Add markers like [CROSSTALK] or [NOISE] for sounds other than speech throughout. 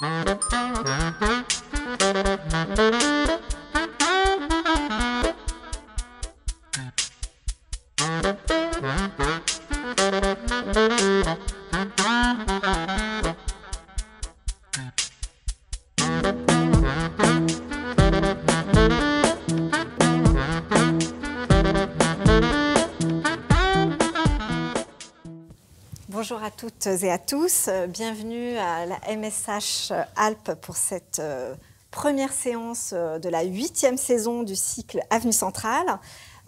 Thank you. toutes et à tous. Bienvenue à la MSH Alpes pour cette euh, première séance euh, de la huitième saison du cycle Avenue Centrale.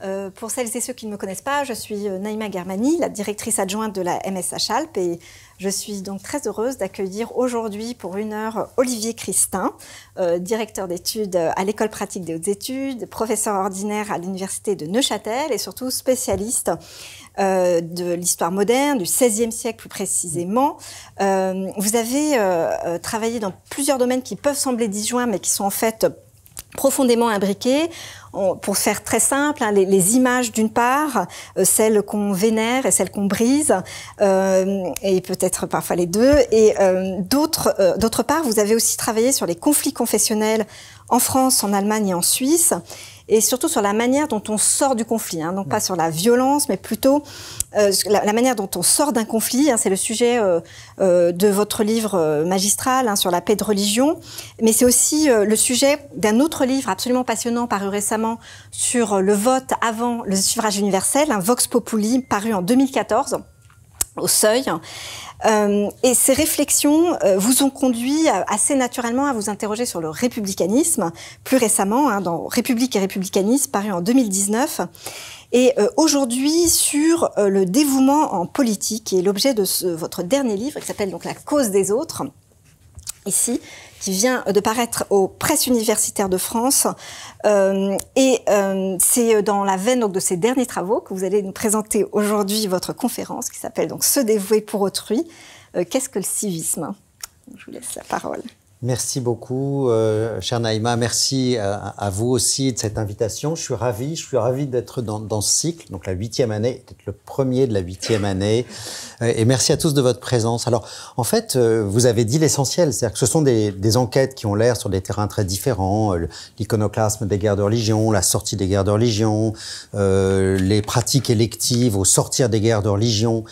Euh, pour celles et ceux qui ne me connaissent pas, je suis Naïma Germani, la directrice adjointe de la MSH Alpes, et je suis donc très heureuse d'accueillir aujourd'hui pour une heure Olivier Christin, euh, directeur d'études à l'École pratique des hautes études, professeur ordinaire à l'Université de Neuchâtel et surtout spécialiste euh, de l'histoire moderne, du XVIe siècle plus précisément. Euh, vous avez travaillé dans plusieurs domaines qui peuvent sembler disjoints mais qui sont en fait profondément imbriquées, Pour faire très simple, hein, les, images d'une part, euh, celles qu'on vénère et celles qu'on brise, euh, et peut-être parfois les deux, et euh, d'autre part, vous avez aussi travaillé sur les conflits confessionnels en France, en Allemagne et en Suisse et surtout sur la manière dont on sort du conflit. Hein. donc pas sur la violence, mais plutôt euh, la, manière dont on sort d'un conflit. Hein. c'est le sujet euh, euh, de votre livre magistral hein, sur la paix de religion, mais c'est aussi le sujet d'un autre livre absolument passionnant paru récemment sur le vote avant le suffrage universel, un Vox Populi paru en 2014 au seuil. Euh, et ces réflexions euh, vous ont conduit assez naturellement à vous interroger sur le républicanisme, plus récemment hein, dans République et républicanisme, paru en 2019, et euh, aujourd'hui sur le dévouement en politique, qui est l'objet de votre dernier livre, qui s'appelle donc La cause des autres, ici, qui vient de paraître aux presses universitaires de France. Euh, et euh, c'est dans la veine donc, de ces derniers travaux que vous allez nous présenter aujourd'hui votre conférence qui s'appelle donc Se dévouer pour autrui. Euh, qu'est-ce que le civisme Je vous laisse la parole. Merci beaucoup, euh, chère Naïma. Merci euh, à, vous aussi de cette invitation. Je suis ravi, je suis ravi d'être dans, dans, ce cycle, donc la huitième année, le premier de la huitième année. Euh, et merci à tous de votre présence. Alors, en fait, euh, vous avez dit l'essentiel, c'est-à-dire que ce sont des, des enquêtes qui ont l'air sur des terrains très différents, l'iconoclasme des guerres de religion, la sortie des guerres de religion, euh, les pratiques électives au sortir des guerres de religion.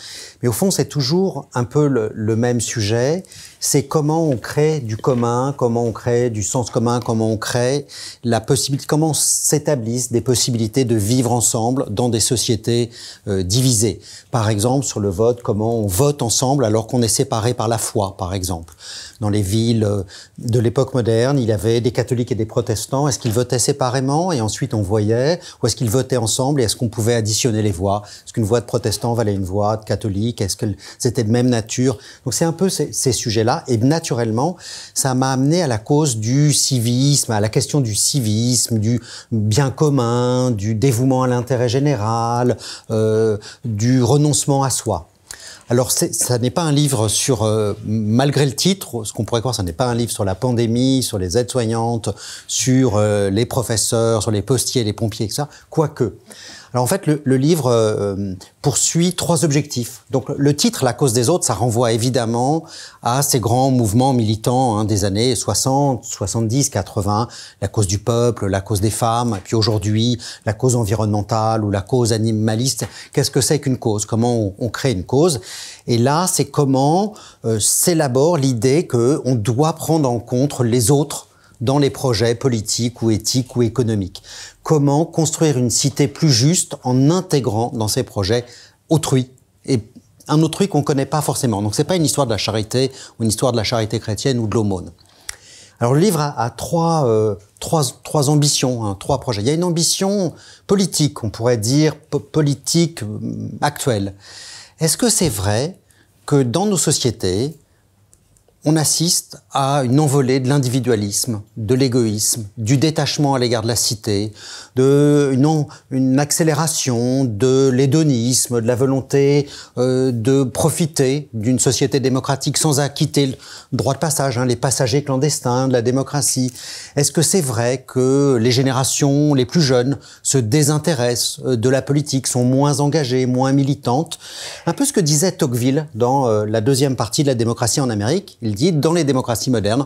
Mais au fond, c'est toujours un peu le, le même sujet c'est comment on crée du commun, comment on crée du sens commun, comment on crée la possibilité, comment s'établissent des possibilités de vivre ensemble dans des sociétés euh, divisées. Par exemple, sur le vote, comment on vote ensemble alors qu'on est séparé par la foi, par exemple. Dans les villes euh, de l'époque moderne, il y avait des catholiques et des protestants. Est-ce qu'ils votaient séparément et ensuite on voyait, ou est-ce qu'ils votaient ensemble et est-ce qu'on pouvait additionner les voix Est-ce qu'une voix de protestant valait une voix de catholique Est-ce que c'était de même nature Donc c'est un peu ces sujets-là. Et naturellement, ça m'a amené à la cause du civisme, à la question du civisme, du bien commun, du dévouement à l'intérêt général, euh, du renoncement à soi. Alors, ça n'est pas un livre sur, euh, malgré le titre, ce qu'on pourrait croire, ça n'est pas un livre sur la pandémie, sur les aides-soignantes, sur euh, les professeurs, sur les postiers, les pompiers, etc. Quoique. Alors en fait, le, livre euh, poursuit trois objectifs. Donc le titre, La cause des autres, ça renvoie évidemment à ces grands mouvements militants hein, des années 60, 70, 80, la cause du peuple, la cause des femmes, et puis aujourd'hui, la cause environnementale ou la cause animaliste. Qu'est-ce que c'est qu'une cause Comment on, crée une cause Et là, c'est comment euh, s'élabore l'idée qu'on doit prendre en compte les autres dans les projets politiques ou éthiques ou économiques. Comment construire une cité plus juste en intégrant dans ces projets autrui et un autrui qu'on ne connaît pas forcément. Donc ce n'est pas une histoire de la charité ou une histoire de la charité chrétienne ou de l'aumône. Alors le livre a, euh, trois, trois, ambitions, hein, trois projets. Il y a une ambition politique, on pourrait dire politique euh, actuelle. Est-ce que c'est vrai que dans nos sociétés, on assiste à une envolée de l'individualisme, de l'égoïsme, du détachement à l'égard de la cité, de une, accélération de l'hédonisme, de la volonté euh, de profiter d'une société démocratique sans acquitter le droit de passage, hein, les passagers clandestins de la démocratie. Est-ce que c'est vrai que les générations les plus jeunes se désintéressent euh, de la politique, sont moins engagées, moins militantes Un peu ce que disait Tocqueville dans euh, la deuxième partie de la démocratie en Amérique dit, dans les démocraties modernes,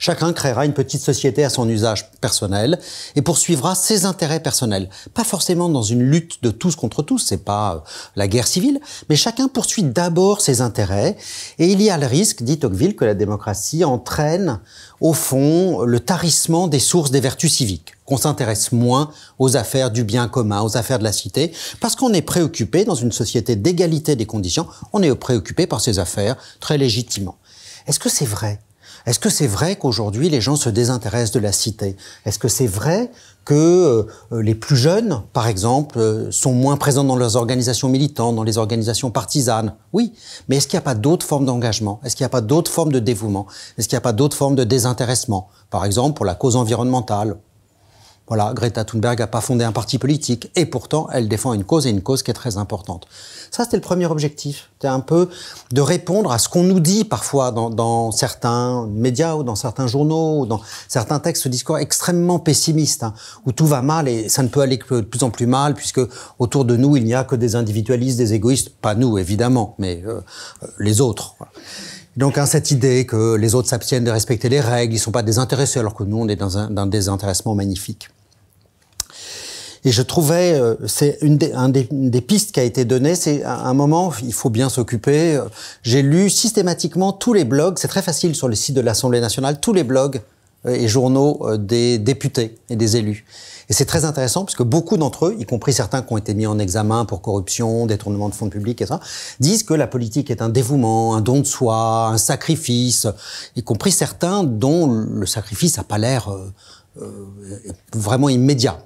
Chacun créera une petite société à son usage personnel et poursuivra ses intérêts personnels. Pas forcément dans une lutte de tous contre tous, c'est pas euh, la guerre civile, mais chacun poursuit d'abord ses intérêts et il y a le risque, dit Tocqueville, que la démocratie entraîne au fond le tarissement des sources des vertus civiques qu'on s'intéresse moins aux affaires du bien commun, aux affaires de la cité, parce qu'on est préoccupé dans une société d'égalité des conditions, on est préoccupé par ces affaires très légitimement. Est-ce que c'est vrai Est-ce que c'est vrai qu'aujourd'hui les gens se désintéressent de la cité Est-ce que c'est vrai que euh, les plus jeunes, par exemple, euh, sont moins présents dans leurs organisations militantes, dans les organisations partisanes Oui, mais est-ce qu'il n'y a pas d'autres formes d'engagement Est-ce qu'il n'y a pas d'autres formes de dévouement Est-ce qu'il n'y a pas d'autres formes de désintéressement Par exemple, pour la cause environnementale voilà, Greta Thunberg n'a pas fondé un parti politique et pourtant elle défend une cause et une cause qui est très importante. Ça, c'était le premier objectif. C'était un peu de répondre à ce qu'on nous dit parfois dans, dans, certains médias ou dans certains journaux ou dans certains textes, de discours extrêmement pessimistes, hein, où tout va mal et ça ne peut aller que de plus en plus mal puisque autour de nous, il n'y a que des individualistes, des égoïstes. Pas nous, évidemment, mais euh, euh, les autres. Donc hein, cette idée que les autres s'abstiennent de respecter les règles, ils ne sont pas désintéressés alors que nous on est dans un, dans un désintéressement magnifique. Et je trouvais, euh, c'est une, des, pistes qui a été donnée, c'est à un moment, il faut bien s'occuper. Euh, j'ai lu systématiquement tous les blogs, c'est très facile sur le site de l'Assemblée nationale, tous les blogs euh, et journaux des députés et des élus. Et c'est très intéressant parce que beaucoup d'entre eux, y compris certains qui ont été mis en examen pour corruption, détournement de fonds publics, et ça, disent que la politique est un dévouement, un don de soi, un sacrifice, y compris certains dont le sacrifice n'a pas l'air vraiment immédiat.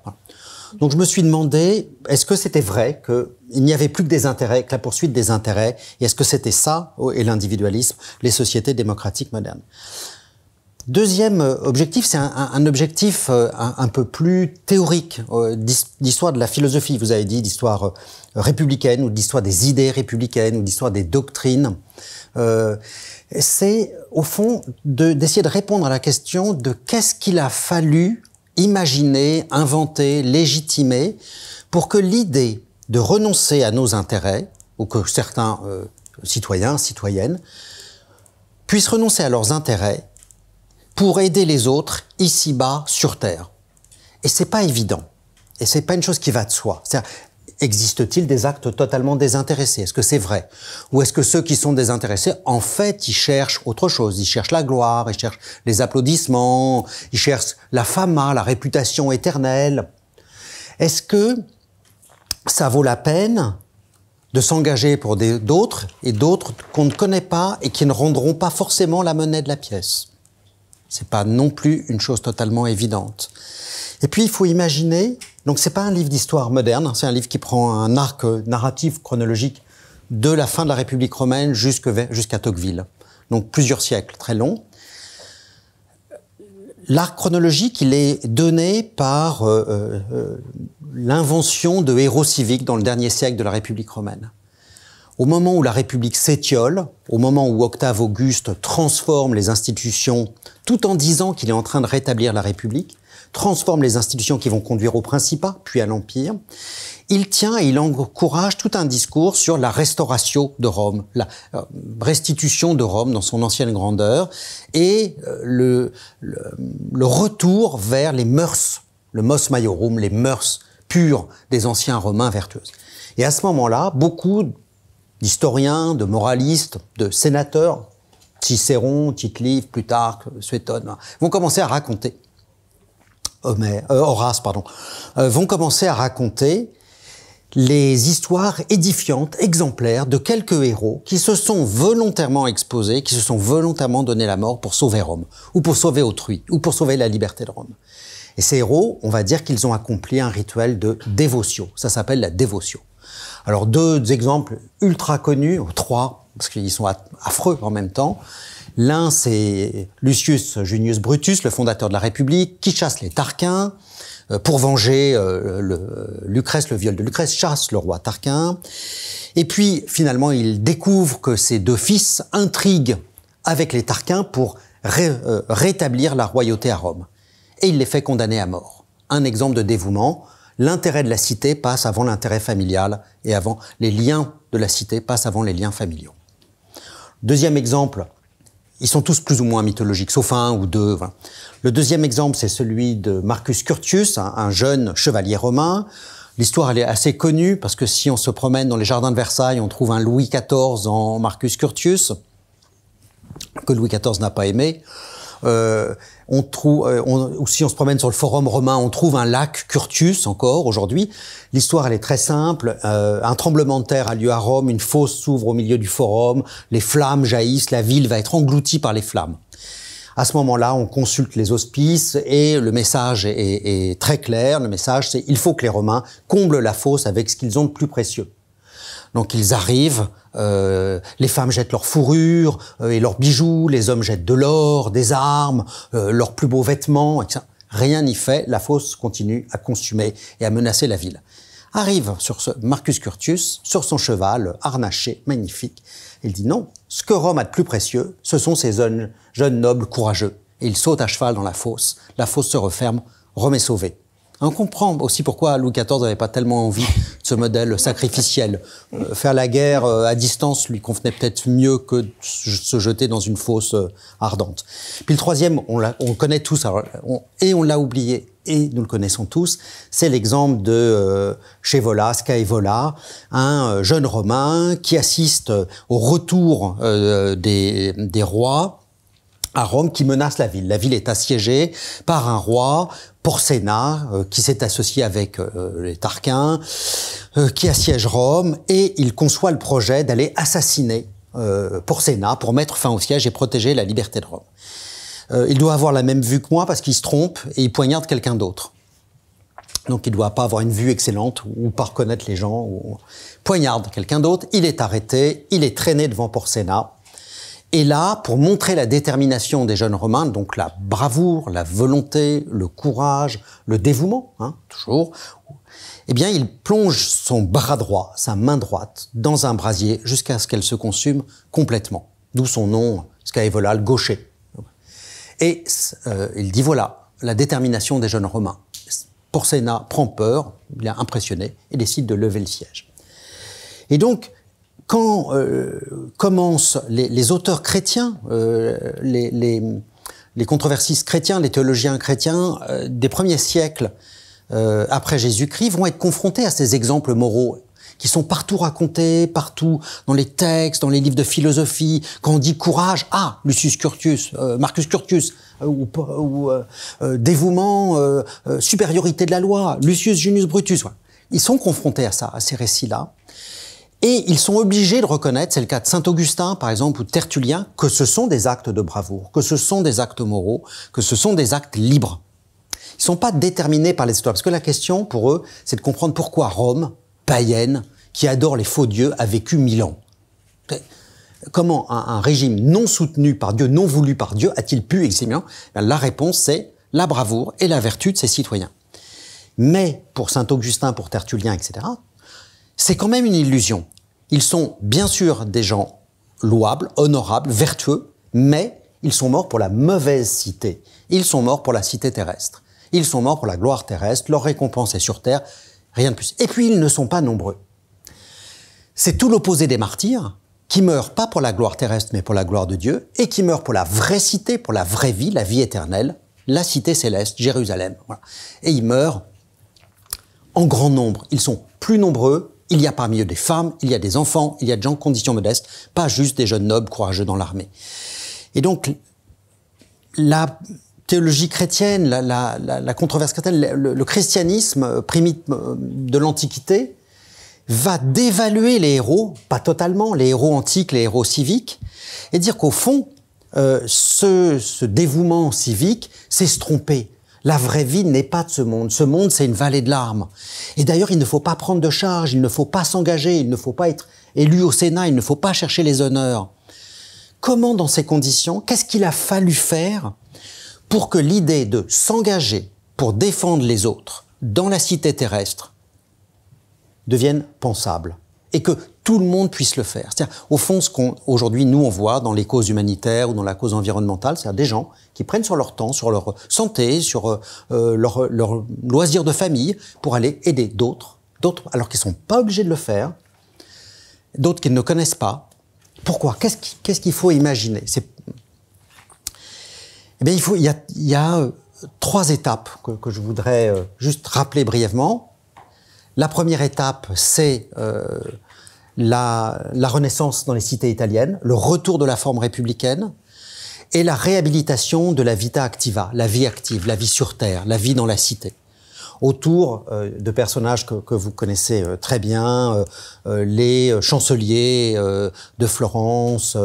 Donc je me suis demandé, est-ce que c'était vrai qu'il n'y avait plus que des intérêts, que la poursuite des intérêts, et est-ce que c'était ça, oh, et l'individualisme, les sociétés démocratiques modernes Deuxième euh, objectif, c'est un, objectif euh, un, peu plus théorique euh, d'histoire de la philosophie. Vous avez dit d'histoire républicaine ou d'histoire des idées républicaines ou d'histoire des doctrines. c'est au fond d'essayer de, répondre à la question de qu'est-ce qu'il a fallu imaginer, inventer, légitimer, pour que l'idée de renoncer à nos intérêts, ou que certains euh, citoyens, citoyennes, puissent renoncer à leurs intérêts pour aider les autres ici-bas sur Terre. Et c'est pas évident. Et c'est pas une chose qui va de soi. Existe-t-il des actes totalement désintéressés Est-ce que c'est vrai Ou est-ce que ceux qui sont désintéressés, en fait, ils cherchent autre chose Ils cherchent la gloire, ils cherchent les applaudissements, ils cherchent la fama, la réputation éternelle. Est-ce que ça vaut la peine de s'engager pour d'autres et d'autres qu'on ne connaît pas et qui ne rendront pas forcément la monnaie de la pièce C'est pas non plus une chose totalement évidente. Et puis, il faut imaginer donc c'est pas un livre d'histoire moderne, hein. c'est un livre qui prend un arc euh, narratif chronologique de la fin de la République romaine jusqu'à Tocqueville. Donc plusieurs siècles, très long. L'arc chronologique, il est donné par euh, euh, l'invention de héros civiques dans le dernier siècle de la République romaine. Au moment où la République s'étiole, au moment où Octave Auguste transforme les institutions tout en disant qu'il est en train de rétablir la République, transforme les institutions qui vont conduire au Principat, puis à l'Empire. Il tient et il encourage tout un discours sur la restauration de Rome, la euh, restitution de Rome dans son ancienne grandeur et euh, le, le, retour vers les mœurs, le mos maiorum, les mœurs pures des anciens romains vertueuses. Et à ce moment-là, beaucoup d'historiens, de moralistes, de sénateurs, Cicéron, tite Plutarch, Plutarque, Suétone, vont commencer à raconter euh, euh, Horace, pardon, euh, vont commencer à raconter les histoires édifiantes, exemplaires de quelques héros qui se sont volontairement exposés, qui se sont volontairement donné la mort pour sauver Rome, ou pour sauver autrui, ou pour sauver la liberté de Rome. Et ces héros, on va dire qu'ils ont accompli un rituel de dévotion. Ça s'appelle la dévotion. Alors deux exemples ultra connus, ou trois, parce qu'ils sont affreux en même temps. L'un, c'est Lucius Junius Brutus, le fondateur de la République, qui chasse les Tarquins euh, pour venger euh, le, le viol de Lucrèce, chasse le roi Tarquin. Et puis, finalement, il découvre que ses deux fils intriguent avec les Tarquins pour euh, rétablir la royauté à Rome. Et il les fait condamner à mort. Un exemple de dévouement. L'intérêt de la cité passe avant l'intérêt familial et avant les liens de la cité passent avant les liens familiaux. Deuxième exemple, ils sont tous plus ou moins mythologiques, sauf un ou deux. Le deuxième exemple, c'est celui de Marcus Curtius, un, un jeune chevalier romain. L'histoire, elle est assez connue, parce que si on se promène dans les jardins de Versailles, on trouve un Louis XIV en Marcus Curtius, que Louis XIV n'a pas aimé. Euh, on trouve, euh, ou si on se promène sur le forum romain, on trouve un lac Curtius encore aujourd'hui. L'histoire elle est très simple. Euh, un tremblement de terre a lieu à Rome, une fosse s'ouvre au milieu du forum, les flammes jaillissent, la ville va être engloutie par les flammes. À ce moment-là, on consulte les hospices et le message est, est très clair. Le message, c'est il faut que les Romains comblent la fosse avec ce qu'ils ont de plus précieux. Donc ils arrivent, euh, les femmes jettent leurs fourrures euh, et leurs bijoux, les hommes jettent de l'or, des armes, euh, leurs plus beaux vêtements, Rien n'y fait, la fosse continue à consumer et à menacer la ville. Arrive sur ce Marcus Curtius, sur son cheval, harnaché, magnifique. Il dit non, ce que Rome a de plus précieux, ce sont ces jeunes, jeunes nobles courageux. Et il saute à cheval dans la fosse, la fosse se referme, Rome est sauvée. On comprend aussi pourquoi Louis XIV n'avait pas tellement envie de ce modèle sacrificiel. Euh, faire la guerre euh, à distance lui convenait peut-être mieux que de se jeter dans une fosse euh, ardente. Puis le troisième, on, connaît tous, alors, et on l'a oublié, et nous le connaissons tous, c'est l'exemple de euh, un jeune Romain qui assiste au retour des rois à Rome qui menace la ville. La ville est assiégée par un roi, Porcena, euh, qui s'est associé avec euh, les Tarquins, euh, qui assiège Rome, et il conçoit le projet d'aller assassiner Porcena pour mettre fin au siège et protéger la liberté de Rome. il doit avoir la même vue que moi parce qu'il se trompe et il poignarde quelqu'un d'autre. Donc il ne doit pas avoir une vue excellente ou pas reconnaître les gens. Ou... Poignarde quelqu'un d'autre, il est arrêté, il est traîné devant Porcena et là, pour montrer la détermination des jeunes Romains, donc la bravoure, la volonté, le courage, le dévouement, hein, toujours, eh bien, il plonge son bras droit, sa main droite, dans un brasier jusqu'à ce qu'elle se consume complètement. D'où son nom, Scaevola, le gaucher. Et euh, il dit voilà, la détermination des jeunes Romains. Porcena prend peur, il est impressionné et décide de lever le siège. Et donc, quand euh, commencent les, auteurs chrétiens, euh, les, les, les, controversistes chrétiens, les théologiens chrétiens euh, des premiers siècles après Jésus-Christ, vont être confrontés à ces exemples moraux qui sont partout racontés, partout dans les textes, dans les livres de philosophie. Quand on dit courage, ah, Lucius Curtius, Marcus Curtius, ou, dévouement, supériorité de la loi, Lucius Junius Brutus. Ils sont confrontés à ça, à ces récits-là. Et ils sont obligés de reconnaître, c'est le cas de Saint-Augustin par exemple ou Tertullien, que ce sont des actes de bravoure, que ce sont des actes moraux, que ce sont des actes libres. Ils ne sont pas déterminés par les histoires, parce que la question pour eux, c'est de comprendre pourquoi Rome, païenne, qui adore les faux dieux, a vécu mille ans. Comment un, régime non soutenu par Dieu, non voulu par Dieu, a-t-il pu exister eh La réponse, c'est la bravoure et la vertu de ses citoyens. Mais pour Saint Augustin, pour Tertullien, etc., c'est quand même une illusion. Ils sont bien sûr des gens louables, honorables, vertueux, mais ils sont morts pour la mauvaise cité. Ils sont morts pour la cité terrestre. Ils sont morts pour la gloire terrestre, leur récompense est sur terre, rien de plus. Et puis ils ne sont pas nombreux. C'est tout l'opposé des martyrs, qui meurent pas pour la gloire terrestre, mais pour la gloire de Dieu, et qui meurent pour la vraie cité, pour la vraie vie, la vie éternelle, la cité céleste, Jérusalem. Et ils meurent en grand nombre. Ils sont plus nombreux il y a parmi eux des femmes, il y a des enfants, il y a des gens en conditions modestes, pas juste des jeunes nobles courageux dans l'armée. Et donc, la théologie chrétienne, la, controverse chrétienne, le, christianisme primitif euh, de l'Antiquité va dévaluer les héros, pas totalement, les héros antiques, les héros civiques, et dire qu'au fond, euh, ce, ce dévouement civique, c'est se tromper. La vraie vie n'est pas de ce monde. Ce monde, c'est une vallée de larmes. Et d'ailleurs, il ne faut pas prendre de charge, il ne faut pas s'engager, il ne faut pas être élu au Sénat, il ne faut pas chercher les honneurs. Comment, dans ces conditions, qu'est-ce qu'il a fallu faire pour que l'idée de s'engager pour défendre les autres dans la cité terrestre devienne pensable et que tout le monde puisse le faire. C'est-à-dire, au fond, ce qu'aujourd'hui nous on voit dans les causes humanitaires ou dans la cause environnementale, cest à des gens qui prennent sur leur temps, sur leur santé, sur euh, euh, leur, loisir de famille pour aller aider d'autres, d'autres, alors qu'ils sont pas obligés de le faire, d'autres qu'ils ne connaissent pas. Pourquoi Qu'est-ce qu'il faut imaginer C'est eh bien, il faut, il y a, euh, trois étapes que, je voudrais juste rappeler brièvement. La première étape, c'est la, la, renaissance dans les cités italiennes, le retour de la forme républicaine et la réhabilitation de la vita activa, la vie active, la vie sur terre, la vie dans la cité autour euh, de personnages que, vous connaissez euh, très bien, euh, les chanceliers de Florence,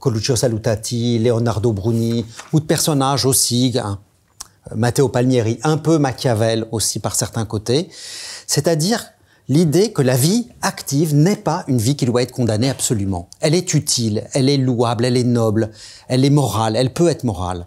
Coluccio Salutati, Leonardo Bruni, ou de personnages aussi, Matteo Palmieri, un peu Machiavel aussi par certains côtés. C'est-à-dire l'idée que la vie active n'est pas une vie qui doit être condamnée absolument. Elle est utile, elle est louable, elle est noble, elle est morale, elle peut être morale.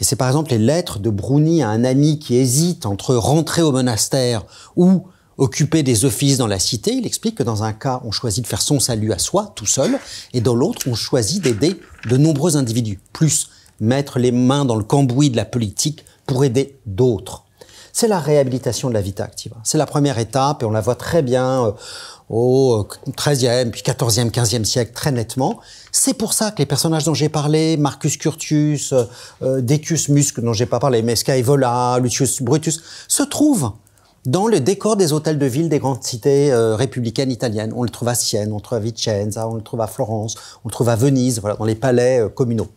Et c'est par exemple les lettres de Bruni à un ami qui hésite entre rentrer au monastère ou occuper des offices dans la cité. Il explique que dans un cas, on choisit de faire son salut à soi, tout seul, et dans l'autre, on choisit d'aider de nombreux individus, plus mettre les mains dans le cambouis de la politique pour aider d'autres c'est la réhabilitation de la vita activa. C'est la première étape et on la voit très bien euh, au XIIIe, euh, puis XIVe, XVe siècle, très nettement. C'est pour ça que les personnages dont j'ai parlé, Marcus Curtius, euh, Decius Musc, dont j'ai pas parlé, mais Evola, Lucius Brutus, se trouvent dans le décor des hôtels de ville des grandes cités républicaines italiennes. On le trouve à Sienne, on le trouve à Vicenza, on le trouve à Florence, on le trouve à Venise, voilà, dans les palais communaux.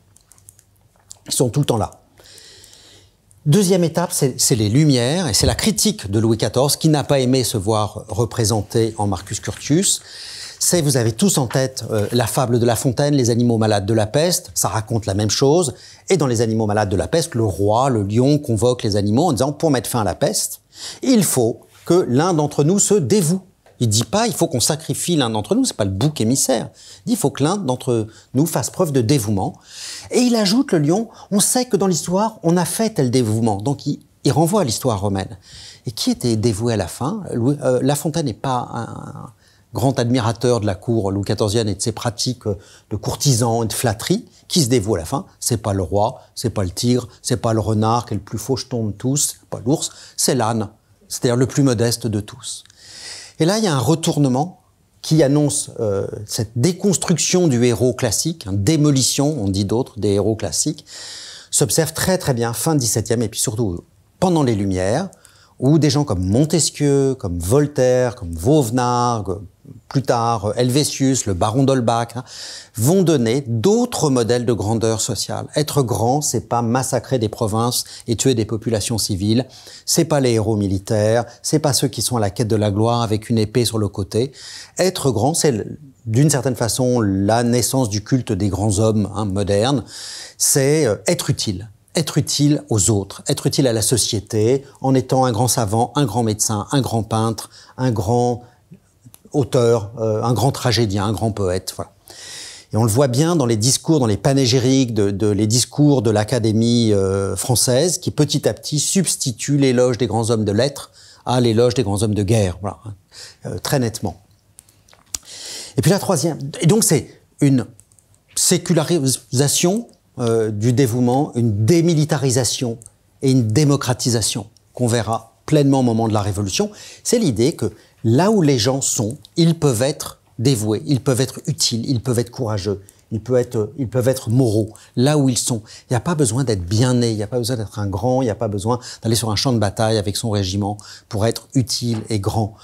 Ils sont tout le temps là. Deuxième étape, c'est les Lumières, et c'est la critique de Louis XIV qui n'a pas aimé se voir représenté en Marcus Curtius. C'est, vous avez tous en tête euh, la fable de La Fontaine, les animaux malades de la peste, ça raconte la même chose. Et dans les animaux malades de la peste, le roi, le lion convoque les animaux en disant, pour mettre fin à la peste, il faut que l'un d'entre nous se dévoue il dit pas, il faut qu'on sacrifie l'un d'entre nous, c'est pas le bouc émissaire. Il dit, il faut que l'un d'entre nous fasse preuve de dévouement. Et il ajoute, le lion, on sait que dans l'histoire, on a fait tel dévouement. Donc il, renvoie à l'histoire romaine. Et qui était dévoué à la fin Louis, euh, La Fontaine n'est pas un, grand admirateur de la cour Louis XIVienne et de ses pratiques euh, de courtisans et de flatterie. Qui se dévoue à la fin C'est pas le roi, c'est pas le tigre, c'est pas le renard qui est le plus faucheton de tous, pas l'ours, c'est l'âne, c'est-à-dire le plus modeste de tous. Et là, il y a un retournement qui annonce euh, cette déconstruction du héros classique, hein, démolition, on dit d'autres, des héros classiques, s'observe très très bien fin 17e et puis surtout pendant les Lumières, où des gens comme Montesquieu, comme Voltaire, comme Vauvenargues plus tard euh, Helvétius, le baron d'Holbach, hein, vont donner d'autres modèles de grandeur sociale. Être grand, c'est pas massacrer des provinces et tuer des populations civiles, c'est pas les héros militaires, c'est pas ceux qui sont à la quête de la gloire avec une épée sur le côté. Être grand, c'est d'une certaine façon la naissance du culte des grands hommes hein, modernes, c'est euh, être utile être utile aux autres, être utile à la société, en étant un grand savant, un grand médecin, un grand peintre, un grand auteur, euh, un grand tragédien, un grand poète. Et on le voit bien dans les discours, dans les panégyriques, de, les discours de l'Académie euh, française, qui petit à petit substitue l'éloge des grands hommes de lettres à l'éloge des grands hommes de guerre, hein, euh, très nettement. Et puis la troisième, et donc c'est une sécularisation du dévouement, une démilitarisation et une démocratisation qu'on verra pleinement au moment de la Révolution, c'est l'idée que là où les gens sont, ils peuvent être dévoués, ils peuvent être utiles, ils peuvent être courageux, ils peuvent être, ils peuvent être moraux, là où ils sont. Il n'y a pas besoin d'être bien né, il n'y a pas besoin d'être un grand, il n'y a pas besoin d'aller sur un champ de bataille avec son régiment pour être utile et grand.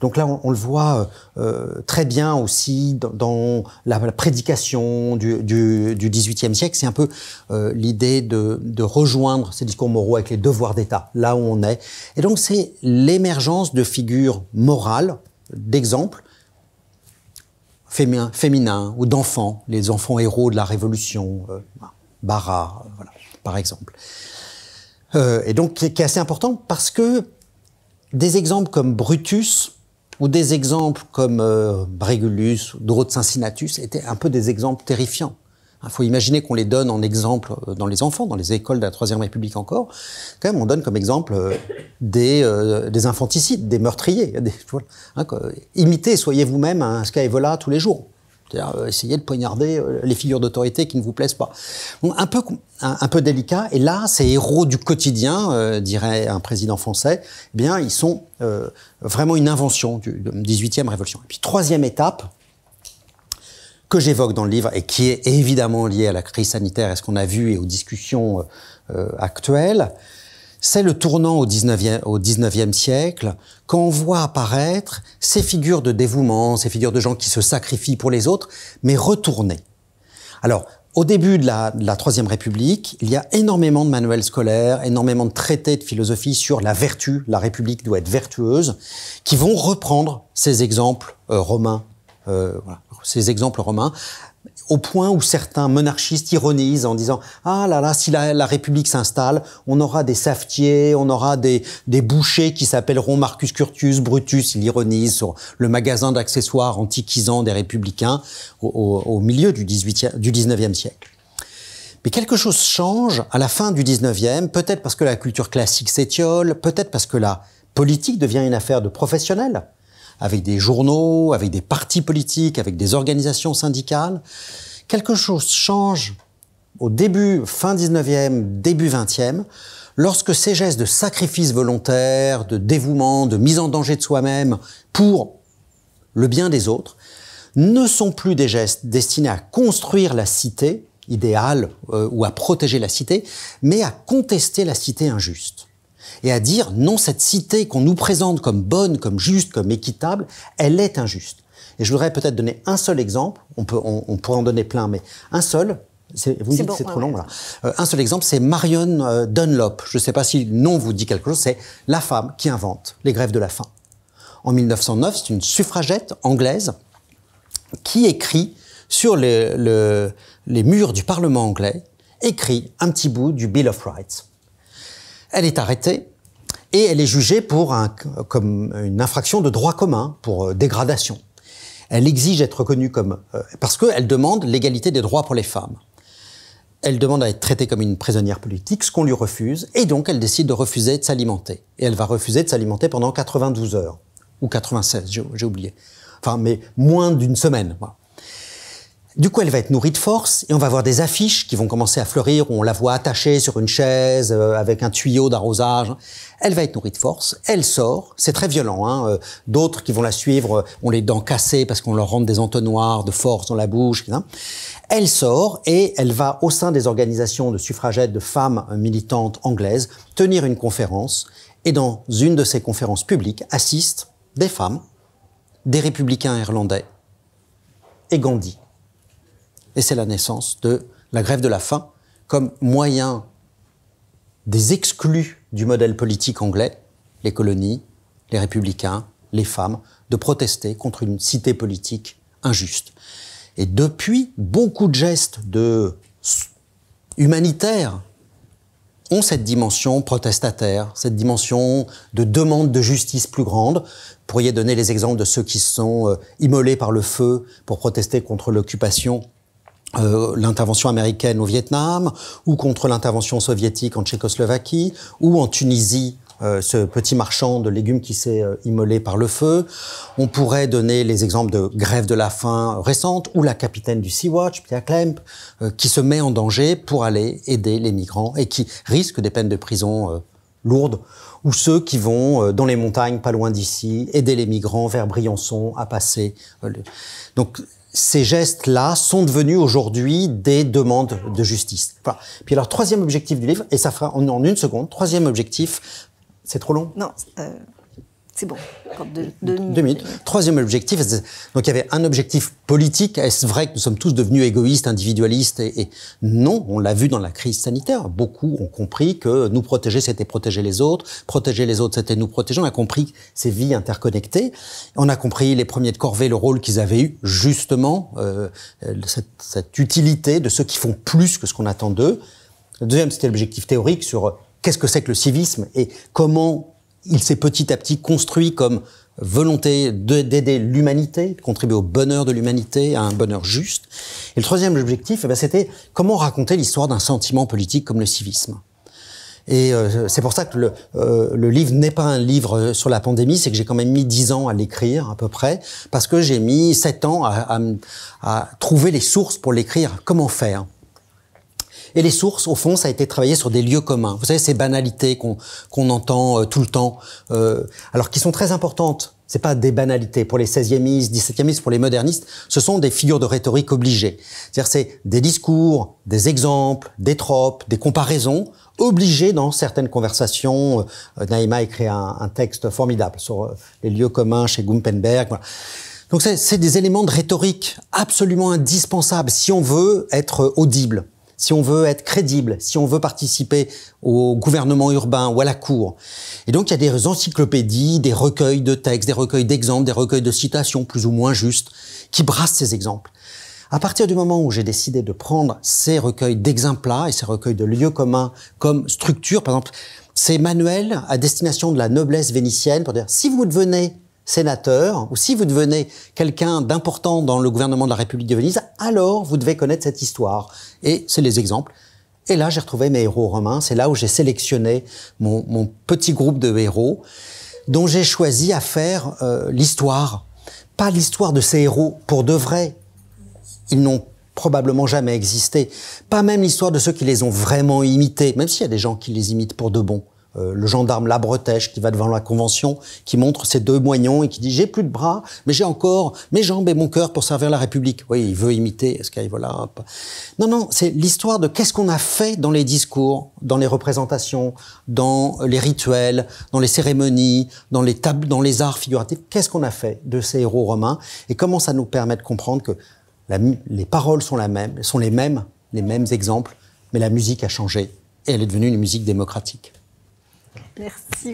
Donc là, on, le voit euh, euh, très bien aussi dans, la, prédication du, du, du XVIIIe siècle. C'est un peu euh, l'idée de, rejoindre ces discours moraux avec les devoirs d'État, là où on est. Et donc c'est l'émergence de figures morales, d'exemples féminins, ou d'enfants, les enfants héros de la Révolution, Bara, par exemple. et donc qui est assez important parce que des exemples comme Brutus, où des exemples comme euh, Brégulus ou Doro de Cincinnatus étaient un peu des exemples terrifiants. Il faut imaginer qu'on les donne en exemple euh, dans les enfants, dans les écoles de la Troisième République encore. Quand même, on donne comme exemple euh, des, euh, des infanticides, des meurtriers. [LAUGHS] Hein, imitez, soyez vous-même un Scaevola tous les jours cest euh, essayer de poignarder euh, les figures d'autorité qui ne vous plaisent pas. un, peu, un, peu délicat. Et là, ces héros du quotidien, euh, dirait un président français, eh bien, ils sont vraiment une invention du, 18e Révolution. Et puis, troisième étape que j'évoque dans le livre et qui est évidemment liée à la crise sanitaire et ce qu'on a vu et aux discussions actuelles, c'est le tournant au 19e, au 19e siècle quand on voit apparaître ces figures de dévouement, ces figures de gens qui se sacrifient pour les autres, mais retourner. Alors, au début de la, Troisième République, il y a énormément de manuels scolaires, énormément de traités de philosophie sur la vertu, la République doit être vertueuse, qui vont reprendre ces exemples euh, romains, euh, ces exemples romains, au point où certains monarchistes ironisent en disant ⁇ Ah là là, si la, République s'installe, on aura des savetiers, on aura des, bouchers qui s'appelleront Marcus Curtius, Brutus, il ironise sur le magasin d'accessoires antiquisants des républicains au, milieu du, 18e, du 19e siècle. Mais quelque chose change à la fin du 19e, peut-être parce que la culture classique s'étiole, peut-être parce que la politique devient une affaire de professionnels avec des journaux, avec des partis politiques, avec des organisations syndicales. Quelque chose change au début, fin 19e, début 20e, lorsque ces gestes de sacrifice volontaire, de dévouement, de mise en danger de soi-même pour le bien des autres, ne sont plus des gestes destinés à construire la cité idéale euh, ou à protéger la cité, mais à contester la cité injuste et à dire non, cette cité qu'on nous présente comme bonne, comme juste, comme équitable, elle est injuste. Et je voudrais peut-être donner un seul exemple, on, peut, on, pourrait en donner plein, mais un seul, vous dites c'est trop long, euh, un seul exemple, c'est Marion euh, Dunlop. Je ne sais pas si le nom vous dit quelque chose, c'est la femme qui invente les grèves de la faim. En 1909, c'est une suffragette anglaise qui écrit sur les, les murs du Parlement anglais, écrit un petit bout du Bill of Rights elle est arrêtée et elle est jugée pour comme une infraction de droit commun, pour euh, dégradation. Elle exige être reconnue comme... Euh, parce qu'elle demande l'égalité des droits pour les femmes. Elle demande à être traitée comme une prisonnière politique, ce qu'on lui refuse, et donc elle décide de refuser de s'alimenter. Et elle va refuser de s'alimenter pendant 92 heures, ou 96, j'ai oublié. Enfin, mais moins d'une semaine. Du coup, elle va être nourrie de force et on va voir des affiches qui vont commencer à fleurir où on la voit attachée sur une chaise euh, avec un tuyau d'arrosage. Elle va être nourrie de force, elle sort, c'est très violent. Hein, euh, d'autres qui vont la suivre euh, ont les dents cassées parce qu'on leur rentre des entonnoirs de force dans la bouche. Elle sort et elle va au sein des organisations de suffragettes de femmes militantes anglaises tenir une conférence et dans une de ces conférences publiques assistent des femmes, des républicains irlandais et Gandhi et c'est la naissance de la grève de la faim comme moyen des exclus du modèle politique anglais, les colonies, les républicains, les femmes, de protester contre une cité politique injuste. Et depuis, beaucoup de gestes de humanitaires ont cette dimension protestataire, cette dimension de demande de justice plus grande. Vous pourriez donner les exemples de ceux qui sont euh, immolés par le feu pour protester contre l'occupation euh, l'intervention américaine au Vietnam, ou contre l'intervention soviétique en Tchécoslovaquie, ou en Tunisie euh, ce petit marchand de légumes qui s'est euh, immolé par le feu. On pourrait donner les exemples de grève de la faim récente ou la capitaine du Sea-Watch, Pia Klemp, qui se met en danger pour aller aider les migrants et qui risque des peines de prison lourdes ou ceux qui vont euh, dans les montagnes pas loin d'ici, aider les migrants vers Briançon à passer. Euh, donc ces gestes-là sont devenus aujourd'hui des demandes de justice. Puis alors, troisième objectif du livre, et ça fera en, une seconde, troisième objectif, c'est trop long Non. C'est bon. Deux, minutes. Troisième objectif, donc il y avait un objectif politique. Est-ce vrai que nous sommes tous devenus égoïstes, individualistes et, non, on l'a vu dans la crise sanitaire. Beaucoup ont compris que nous protéger, c'était protéger les autres. Protéger les autres, c'était nous protéger. On a compris ces vies interconnectées. On a compris les premiers de corvée, le rôle qu'ils avaient eu, justement, euh, cette, cette utilité de ceux qui font plus que ce qu'on attend d'eux. Le deuxième, c'était l'objectif théorique sur euh, qu'est-ce que c'est que le civisme et comment il s'est petit à petit construit comme volonté d'aider l'humanité, de contribuer au bonheur de l'humanité, à un bonheur juste. Et le troisième objectif, eh ben, c'était comment raconter l'histoire d'un sentiment politique comme le civisme. Et euh, c'est pour ça que euh, le, livre n'est pas un livre sur la pandémie, c'est que j'ai quand même mis dix ans à l'écrire à peu près, parce que j'ai mis sept ans à trouver les sources pour l'écrire, comment faire. Et les sources, au fond, ça a été travaillé sur des lieux communs. Vous savez, ces banalités qu'on entend euh, tout le temps, euh, alors qui sont très importantes. C'est pas des banalités pour les 16e, 17e, pour les modernistes. Ce sont des figures de rhétorique obligées. C'est-à-dire, c'est des discours, des exemples, des tropes, des comparaisons obligées dans certaines conversations. Euh, Naïma a écrit un, texte formidable sur euh, les lieux communs chez Gumpenberg. Donc c'est des éléments de rhétorique absolument indispensables si on veut être audible si on veut être crédible, si on veut participer au gouvernement urbain ou à la cour. Et donc il y a des encyclopédies, des recueils de textes, des recueils d'exemples, des recueils de citations plus ou moins justes qui brassent ces exemples. À partir du moment où j'ai décidé de prendre ces recueils d'exemples-là et ces recueils de lieux communs comme structure, par exemple, ces manuels à destination de la noblesse vénitienne pour dire si vous devenez sénateur, ou si vous devenez quelqu'un d'important dans le gouvernement de la République de Venise, alors vous devez connaître cette histoire. Et c'est les exemples. Et là, j'ai retrouvé mes héros romains. C'est là où j'ai sélectionné mon, petit groupe de héros, dont j'ai choisi à faire euh, l'histoire. Pas l'histoire de ces héros pour de vrai. Ils n'ont probablement jamais existé. Pas même l'histoire de ceux qui les ont vraiment imités, même s'il y a des gens qui les imitent pour de bon. Euh, le gendarme Labretèche qui va devant la Convention, qui montre ses deux moignons et qui dit j'ai plus de bras, mais j'ai encore mes jambes et mon cœur pour servir la République. Oui, il veut imiter voilà Non, non, c'est l'histoire de qu'est-ce qu'on a fait dans les discours, dans les représentations, dans les rituels, dans les cérémonies, dans les tables, dans les arts figuratifs. Qu'est-ce qu'on a fait de ces héros romains et comment ça nous permet de comprendre que les paroles sont la même, sont les mêmes, les mêmes exemples, mais la musique a changé et elle est devenue une musique démocratique. Merci.